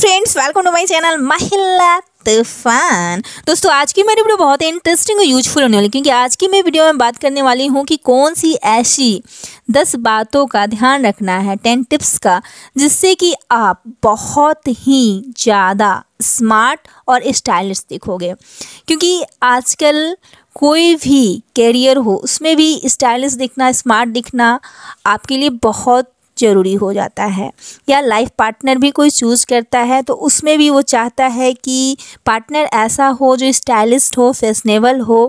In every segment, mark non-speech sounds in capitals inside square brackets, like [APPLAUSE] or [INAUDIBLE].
friends welcome to my channel महिला तूफान दोस्तों आज की मेरी वीडियो बहुत ही इंटरेस्टिंग और यूजफुल होने वाली क्योंकि आज की मैं वीडियो में बात करने वाली हूँ कि कौन सी ऐसी दस बातों का ध्यान रखना है टेन टिप्स का जिससे कि आप बहुत ही ज़्यादा स्मार्ट और स्टाइलिश दिखोगे क्योंकि आजकल कोई भी कैरियर हो उसमें भी स्टाइलिश दिखना स्मार्ट दिखना आपके लिए बहुत ज़रूरी हो जाता है या लाइफ पार्टनर भी कोई चूज़ करता है तो उसमें भी वो चाहता है कि पार्टनर ऐसा हो जो स्टाइलिस्ट हो फैशनेबल हो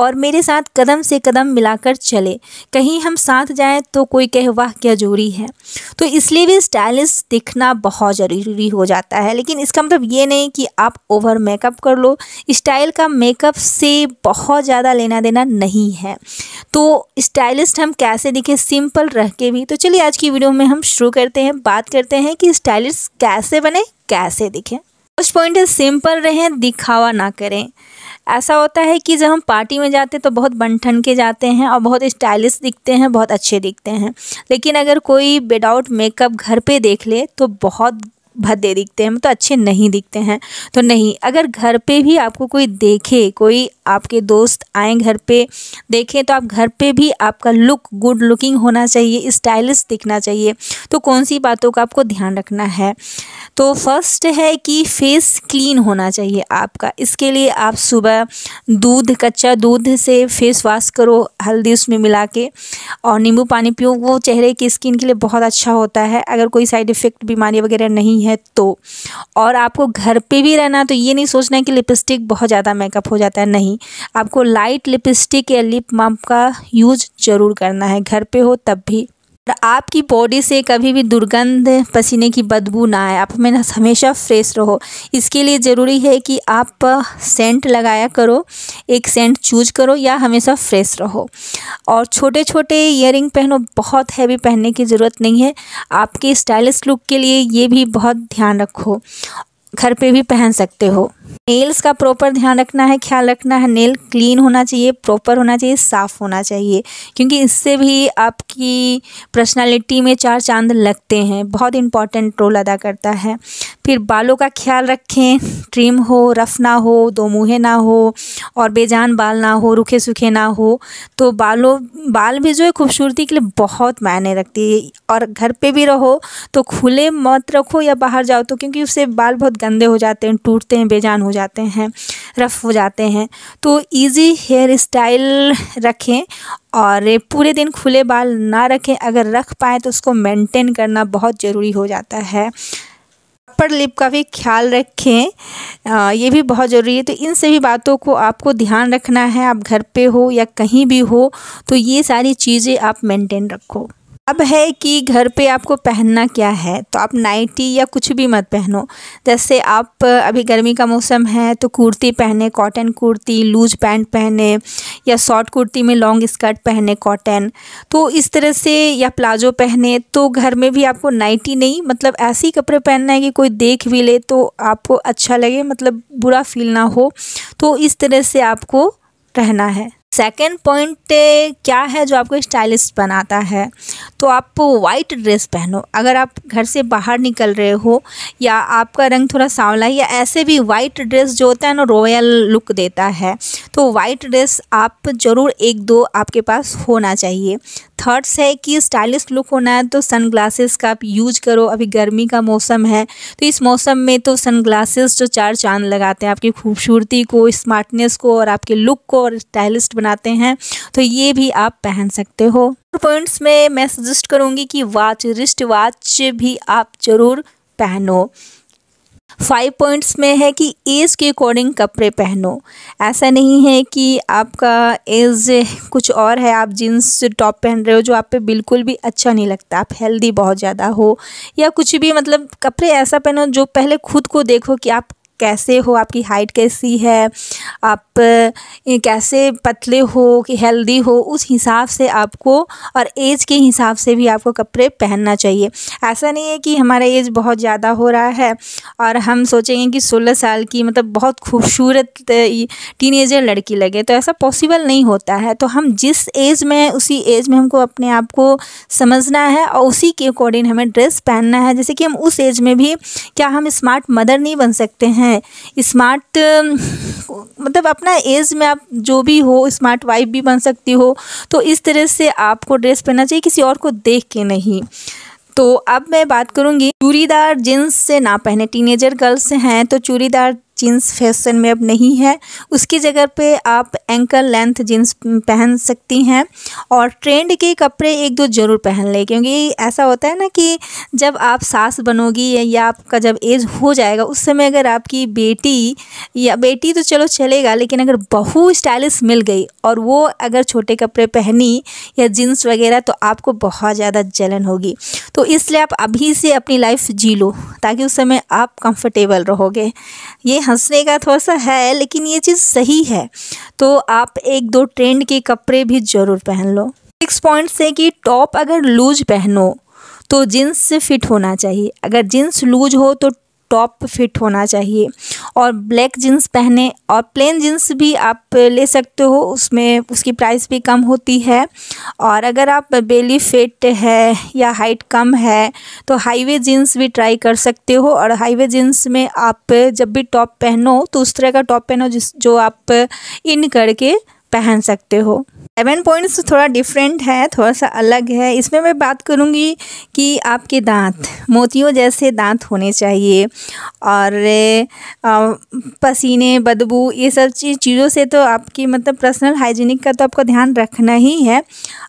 और मेरे साथ कदम से कदम मिलाकर चले कहीं हम साथ जाएं तो कोई कहे वाह क्या जरूरी है तो इसलिए भी स्टाइलिस्ट दिखना बहुत ज़रूरी हो जाता है लेकिन इसका मतलब ये नहीं कि आप ओवर मेकअप कर लो स्टाइल का मेकअप से बहुत ज़्यादा लेना देना नहीं है तो स्टाइलिस्ट हम कैसे दिखे सिंपल रह के भी तो चलिए आज की वीडियो वीडियो में हम शुरू करते हैं बात करते हैं कि स्टाइलिश कैसे बने कैसे दिखें फर्स्ट पॉइंट है सिंपल रहें दिखावा ना करें ऐसा होता है कि जब हम पार्टी में जाते हैं तो बहुत बन ठन के जाते हैं और बहुत स्टाइलिश दिखते हैं बहुत अच्छे दिखते हैं लेकिन अगर कोई विदाउट मेकअप घर पे देख ले तो बहुत भद्दे दिखते हैं तो अच्छे नहीं दिखते हैं तो नहीं अगर घर पे भी आपको कोई देखे कोई आपके दोस्त आए घर पे देखें तो आप घर पे भी आपका लुक गुड लुकिंग होना चाहिए स्टाइलिश दिखना चाहिए तो कौन सी बातों का आपको ध्यान रखना है तो फर्स्ट है कि फेस क्लीन होना चाहिए आपका इसके लिए आप सुबह दूध कच्चा दूध से फेस वॉश करो हल्दी उसमें मिला के और नींबू पानी पियो वो चेहरे की स्किन के लिए बहुत अच्छा होता है अगर कोई साइड इफ़ेक्ट बीमारी वगैरह नहीं है तो और आपको घर पर भी रहना तो ये नहीं सोचना कि लिपस्टिक बहुत ज़्यादा मेकअप हो जाता है नहीं नहीं आपको लाइट लिपस्टिक या लिप माम का यूज ज़रूर करना है घर पे हो तब भी और आपकी बॉडी से कभी भी दुर्गंध पसीने की बदबू ना आए आप में हमेशा फ्रेश रहो इसके लिए ज़रूरी है कि आप सेंट लगाया करो एक सेंट चूज करो या हमेशा फ्रेश रहो और छोटे छोटे इयर पहनो बहुत हैवी पहनने की ज़रूरत नहीं है आपके स्टाइलिश लुक के लिए ये भी बहुत ध्यान रखो घर पे भी पहन सकते हो नेल्स का प्रॉपर ध्यान रखना है ख्याल रखना है नेल क्लीन होना चाहिए प्रॉपर होना चाहिए साफ़ होना चाहिए क्योंकि इससे भी आपकी पर्सनालिटी में चार चांद लगते हैं बहुत इंपॉर्टेंट रोल अदा करता है फिर बालों का ख्याल रखें ट्रिम हो रफ ना हो दो मुँहे ना हो और बेजान बाल ना हो रुखे सूखे ना हो तो बालों बाल भी जो है खूबसूरती के लिए बहुत मायने रखती है और घर पर भी रहो तो खुले मत रखो या बाहर जाओ तो क्योंकि उससे बाल बहुत गंदे हो जाते हैं टूटते हैं बेजान हो जाते हैं रफ़ हो जाते हैं तो इजी हेयर स्टाइल रखें और पूरे दिन खुले बाल ना रखें अगर रख पाए तो उसको मेंटेन करना बहुत ज़रूरी हो जाता है अपर लिप का भी ख्याल रखें आ, ये भी बहुत ज़रूरी है तो इन सभी बातों को आपको ध्यान रखना है आप घर पे हो या कहीं भी हो तो ये सारी चीज़ें आप मेंटेन रखो अब है कि घर पे आपको पहनना क्या है तो आप नाइटी या कुछ भी मत पहनो जैसे आप अभी गर्मी का मौसम है तो कुर्ती पहने कॉटन कुर्ती लूज पैंट पहने या शॉर्ट कुर्ती में लॉन्ग स्कर्ट पहने कॉटन तो इस तरह से या प्लाजो पहने तो घर में भी आपको नाइटी नहीं मतलब ऐसे ही कपड़े पहनना है कि कोई देख भी ले तो आपको अच्छा लगे मतलब बुरा फील ना हो तो इस तरह से आपको रहना है सेकेंड पॉइंट eh, क्या है जो आपको स्टाइलिश बनाता है तो आप वाइट ड्रेस पहनो अगर आप घर से बाहर निकल रहे हो या आपका रंग थोड़ा सांवला है या ऐसे भी वाइट ड्रेस जो होता है ना रॉयल लुक देता है तो वाइट ड्रेस आप ज़रूर एक दो आपके पास होना चाहिए थर्ड्स है कि स्टाइलिश लुक होना है तो सन ग्लासेस का आप यूज करो अभी गर्मी का मौसम है तो इस मौसम में तो सन ग्लासेस जो चार चांद लगाते हैं आपकी खूबसूरती को स्मार्टनेस को और आपके लुक को और स्टाइलिस्ट बनाते हैं तो ये भी आप पहन सकते हो पॉइंट्स में मैं सजेस्ट करूँगी कि वाच रिस्ट वाच भी आप ज़रूर पहनो फाइव पॉइंट्स में है कि एज के अकॉर्डिंग कपड़े पहनो ऐसा नहीं है कि आपका एज कुछ और है आप जीन्स टॉप पहन रहे हो जो आप पे बिल्कुल भी अच्छा नहीं लगता आप हेल्दी बहुत ज़्यादा हो या कुछ भी मतलब कपड़े ऐसा पहनो जो पहले खुद को देखो कि आप कैसे हो आपकी हाइट कैसी है आप कैसे पतले हो कि हेल्दी हो उस हिसाब से आपको और एज के हिसाब से भी आपको कपड़े पहनना चाहिए ऐसा नहीं है कि हमारा एज बहुत ज़्यादा हो रहा है और हम सोचेंगे कि सोलह साल की मतलब बहुत खूबसूरत टीन लड़की लगे तो ऐसा पॉसिबल नहीं होता है तो हम जिस एज में उसी एज में हमको अपने आप को समझना है और उसी के अकॉर्डिंग हमें ड्रेस पहनना है जैसे कि हम उस एज में भी क्या हम स्मार्ट मदर नहीं बन सकते हैं हैं स्मार्ट मतलब अपना एज में आप जो भी हो स्मार्ट वाइफ भी बन सकती हो तो इस तरह से आपको ड्रेस पहनना चाहिए किसी और को देख के नहीं तो अब मैं बात करूंगी चूड़ीदार जीन्स से ना पहने टीनेजर गर्ल्स हैं तो चूड़ीदार जीन्स फैशन में अब नहीं है उसकी जगह पे आप एंकल लेंथ जीन्स पहन सकती हैं और ट्रेंड के कपड़े एक दो ज़रूर पहन लें क्योंकि ऐसा होता है ना कि जब आप सास बनोगी या आपका जब एज हो जाएगा उस समय अगर आपकी बेटी या बेटी तो चलो चलेगा लेकिन अगर बहू स्टाइलिश मिल गई और वो अगर छोटे कपड़े पहनी या जीन्स वगैरह तो आपको बहुत ज़्यादा जलन होगी तो इसलिए आप अभी से अपनी लाइफ जी लो ताकि उस समय आप कंफर्टेबल रहोगे ये हंसने का थोड़ा सा है लेकिन ये चीज़ सही है तो आप एक दो ट्रेंड के कपड़े भी ज़रूर पहन लो सिक्स पॉइंट्स है कि टॉप अगर लूज पहनो तो जींस से फिट होना चाहिए अगर जीन्स लूज हो तो टॉप फिट होना चाहिए और ब्लैक जीन्स पहने और प्लेन जीन्स भी आप ले सकते हो उसमें उसकी प्राइस भी कम होती है और अगर आप बेली फिट है या हाइट कम है तो हाईवे जीन्स भी ट्राई कर सकते हो और हाईवे जीन्स में आप जब भी टॉप पहनो तो उस तरह का टॉप पहनो जिस जो आप इन करके पहन सकते हो सेवन पॉइंट्स थोड़ा डिफरेंट है थोड़ा सा अलग है इसमें मैं बात करूँगी कि आपके दांत मोतियों जैसे दांत होने चाहिए और पसीने बदबू ये सब चीज़ चीज़ों से तो आपकी मतलब पर्सनल हाइजीनिक का तो आपको ध्यान रखना ही है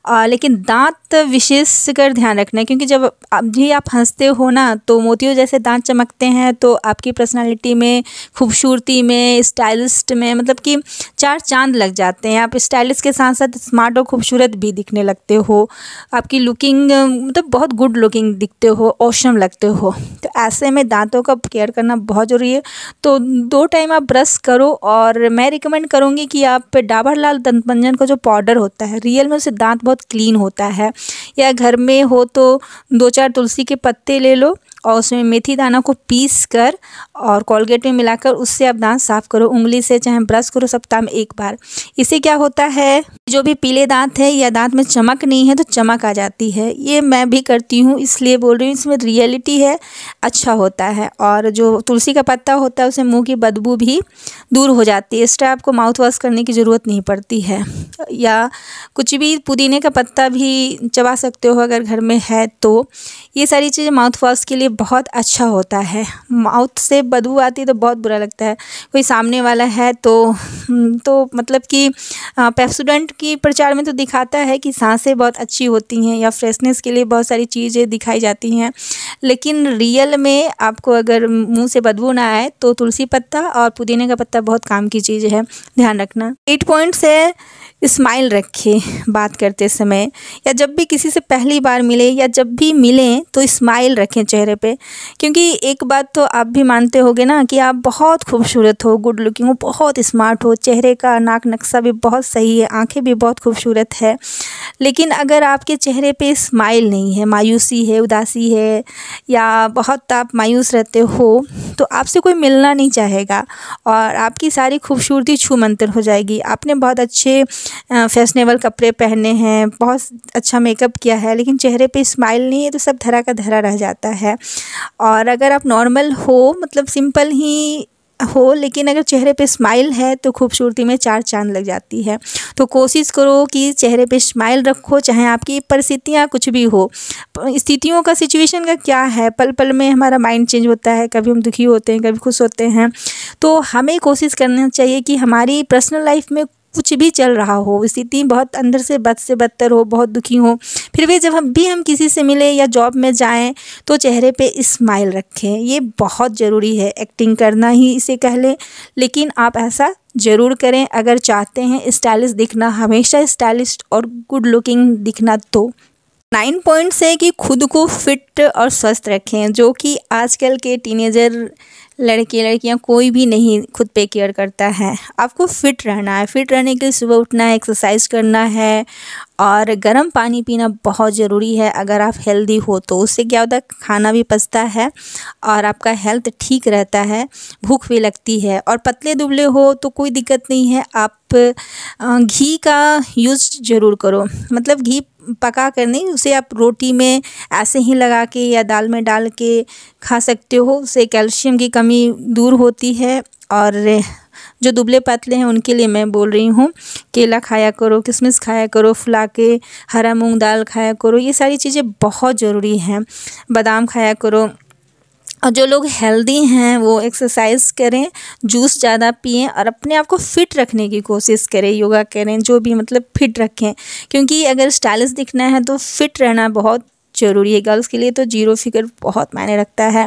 आ, लेकिन दांत विशेष कर ध्यान रखना है क्योंकि जब आप भी आप हंसते हो ना तो मोतियों जैसे दांत चमकते हैं तो आपकी पर्सनालिटी में खूबसूरती में स्टाइलिस्ट में मतलब कि चार चांद लग जाते हैं आप स्टाइलिस्ट के साथ साथ साथ स्मार्ट और खूबसूरत भी दिखने लगते हो आपकी लुकिंग मतलब बहुत गुड लुकिंग दिखते हो औषम लगते हो तो ऐसे में दांतों का केयर करना बहुत ज़रूरी है तो दो टाइम आप ब्रश करो और मैं रिकमेंड करूँगी कि आप डाबर लाल दंतमंजन का जो पाउडर होता है रियल में उसे दांत बहुत क्लीन होता है या घर में हो तो दो चार तुलसी के पत्ते ले लो और उसमें मेथी दाना को पीस कर और कोलगेट में मिलाकर उससे आप दांत साफ करो उंगली से चाहे ब्रश करो सप्ताह में एक बार इससे क्या होता है जो भी पीले दांत है या दांत में चमक नहीं है तो चमक आ जाती है ये मैं भी करती हूँ इसलिए बोल रही हूँ इसमें रियलिटी है अच्छा होता है और जो तुलसी का पत्ता होता है उसे मुँह की बदबू भी दूर हो जाती है एक्स्ट्रा आपको माउथ वॉश करने की ज़रूरत नहीं पड़ती है या कुछ भी पुदीने का पत्ता भी चबा सकते हो अगर घर में है तो ये सारी चीज़ें माउथ वॉश के लिए बहुत अच्छा होता है माउथ से बदबू आती है तो बहुत बुरा लगता है कोई सामने वाला है तो हम्म, तो मतलब कि पेप्सोडेंट की प्रचार में तो दिखाता है कि सांसें बहुत अच्छी होती हैं या फ्रेशनेस के लिए बहुत सारी चीज़ें दिखाई जाती हैं लेकिन रियल में आपको अगर मुंह से बदबू ना आए तो तुलसी पत्ता और पुदीने का पत्ता बहुत काम की चीज़ है ध्यान रखना एट पॉइंट्स है स्माइल रखें बात करते समय या जब भी किसी से पहली बार मिले या जब भी मिलें तो स्माइल रखें चेहरे पे क्योंकि एक बात तो आप भी मानते होगे ना कि आप बहुत खूबसूरत हो गुड लुकिंग हो बहुत स्मार्ट हो चेहरे का नाक नक्शा भी बहुत सही है आंखें भी बहुत खूबसूरत है लेकिन अगर आपके चेहरे पे स्माइल नहीं है मायूसी है उदासी है या बहुत आप मायूस रहते हो तो आपसे कोई मिलना नहीं चाहेगा और आपकी सारी खूबसूरती छूमंतर हो जाएगी आपने बहुत अच्छे फैशनेबल कपड़े पहने हैं बहुत अच्छा मेकअप किया है लेकिन चेहरे पे स्माइल नहीं है तो सब धरा का धरा रह जाता है और अगर आप नॉर्मल हो मतलब सिंपल ही हो लेकिन अगर चेहरे पे स्माइल है तो खूबसूरती में चार चांद लग जाती है तो कोशिश करो कि चेहरे पे स्माइल रखो चाहे आपकी परिस्थितियाँ कुछ भी हो स्थितियों का सिचुएशन का क्या है पल पल में हमारा माइंड चेंज होता है कभी हम दुखी होते हैं कभी खुश होते हैं तो हमें कोशिश करना चाहिए कि हमारी पर्सनल लाइफ में कुछ भी चल रहा हो स्थिति बहुत अंदर से बद से बदतर हो बहुत दुखी हो फिर भी जब हम भी हम किसी से मिले या जॉब में जाएं तो चेहरे पे स्माइल रखें ये बहुत ज़रूरी है एक्टिंग करना ही इसे कह लें लेकिन आप ऐसा ज़रूर करें अगर चाहते हैं स्टाइलिश दिखना हमेशा स्टाइलिश और गुड लुकिंग दिखना तो नाइन पॉइंट्स है कि खुद को फिट और स्वस्थ रखें जो कि आजकल के टीनेजर लड़के लड़कियाँ कोई भी नहीं खुद पे केयर करता है आपको फ़िट रहना है फ़िट रहने के लिए सुबह उठना है एक्सरसाइज करना है और गर्म पानी पीना बहुत ज़रूरी है अगर आप हेल्दी हो तो उससे क्या होता है खाना भी पचता है और आपका हेल्थ ठीक रहता है भूख भी लगती है और पतले दुबले हो तो कोई दिक्कत नहीं है आप घी का यूज़ ज़रूर करो मतलब घी पका कर नहीं उसे आप रोटी में ऐसे ही लगा के या दाल में डाल के खा सकते हो उससे कैल्शियम की कमी दूर होती है और जो दुबले पतले हैं उनके लिए मैं बोल रही हूँ केला खाया करो किशमिश खाया करो फुला के हरा मूंग दाल खाया करो ये सारी चीज़ें बहुत ज़रूरी हैं बादाम खाया करो और जो लोग हेल्दी हैं वो एक्सरसाइज करें जूस ज़्यादा पिएं और अपने आप को फिट रखने की कोशिश करें योगा करें जो भी मतलब फिट रखें क्योंकि अगर स्टाइलिश दिखना है तो फिट रहना बहुत ज़रूरी है गर्ल्स के लिए तो जीरो फिगर बहुत मायने रखता है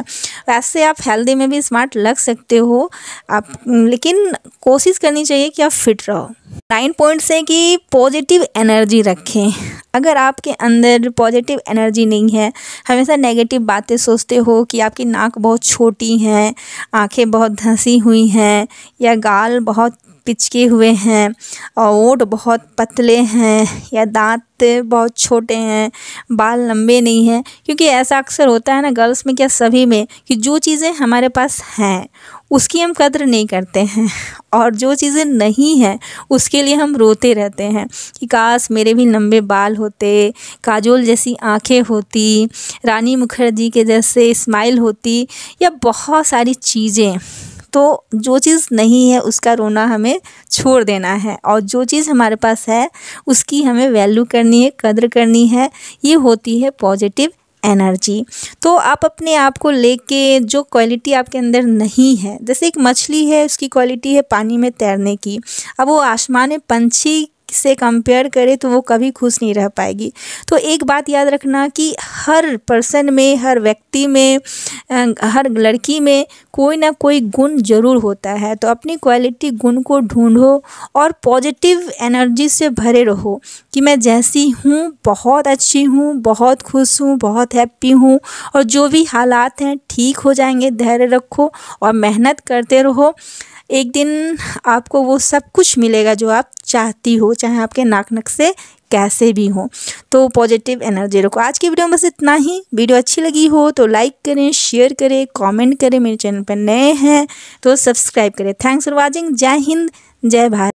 वैसे आप हेल्दी में भी स्मार्ट लग सकते हो आप लेकिन कोशिश करनी चाहिए कि आप फिट रहो नाइन पॉइंट्स हैं कि पॉजिटिव एनर्जी रखें अगर आपके अंदर पॉजिटिव एनर्जी नहीं है हमेशा नेगेटिव बातें सोचते हो कि आपकी नाक बहुत छोटी हैं आंखें बहुत धंसी हुई हैं या गाल बहुत पिचके हुए हैं और ओट बहुत पतले हैं या दांत बहुत छोटे हैं बाल लंबे नहीं हैं क्योंकि ऐसा अक्सर होता है ना गर्ल्स में क्या सभी में कि जो चीज़ें हमारे पास हैं उसकी हम कदर नहीं करते हैं [LAUGHS] और जो चीज़ें नहीं हैं उसके लिए हम रोते रहते हैं कि काश मेरे भी लंबे बाल होते काजोल जैसी आंखें होती रानी मुखर्जी के जैसे स्माइल होती या बहुत सारी चीज़ें तो जो चीज़ नहीं है उसका रोना हमें छोड़ देना है और जो चीज़ हमारे पास है उसकी हमें वैल्यू करनी है कदर करनी है ये होती है पॉजिटिव एनर्जी तो आप अपने आप को लेके जो क्वालिटी आपके अंदर नहीं है जैसे एक मछली है उसकी क्वालिटी है पानी में तैरने की अब वो आसमान में पंछी से कंपेयर करे तो वो कभी खुश नहीं रह पाएगी तो एक बात याद रखना कि हर पर्सन में हर व्यक्ति में हर लड़की में कोई ना कोई गुण ज़रूर होता है तो अपनी क्वालिटी गुण को ढूंढो और पॉजिटिव एनर्जी से भरे रहो कि मैं जैसी हूँ बहुत अच्छी हूँ बहुत खुश हूँ बहुत हैप्पी हूँ और जो भी हालात हैं ठीक हो जाएंगे धैर्य रखो और मेहनत करते रहो एक दिन आपको वो सब कुछ मिलेगा जो आप चाहती हो चाहे आपके नाक नक से कैसे भी हो तो पॉजिटिव एनर्जी रखो आज की वीडियो में बस इतना ही वीडियो अच्छी लगी हो तो लाइक करें शेयर करें कमेंट करें मेरे चैनल पर नए हैं तो सब्सक्राइब करें थैंक्स फॉर वॉचिंग जय हिंद जय भारत